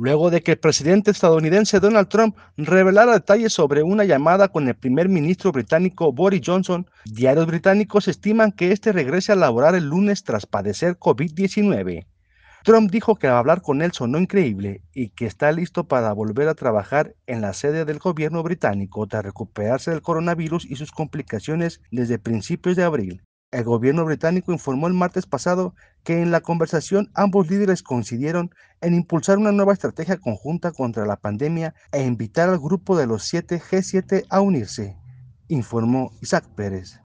luego de que el presidente estadounidense Donald Trump revelara detalles sobre una llamada con el primer ministro británico Boris Johnson, diarios británicos estiman que este regrese a laborar el lunes tras padecer COVID-19. Trump dijo que hablar con él sonó increíble y que está listo para volver a trabajar en la sede del gobierno británico tras recuperarse del coronavirus y sus complicaciones desde principios de abril. El gobierno británico informó el martes pasado que en la conversación ambos líderes coincidieron en impulsar una nueva estrategia conjunta contra la pandemia e invitar al grupo de los 7 G7 a unirse, informó Isaac Pérez.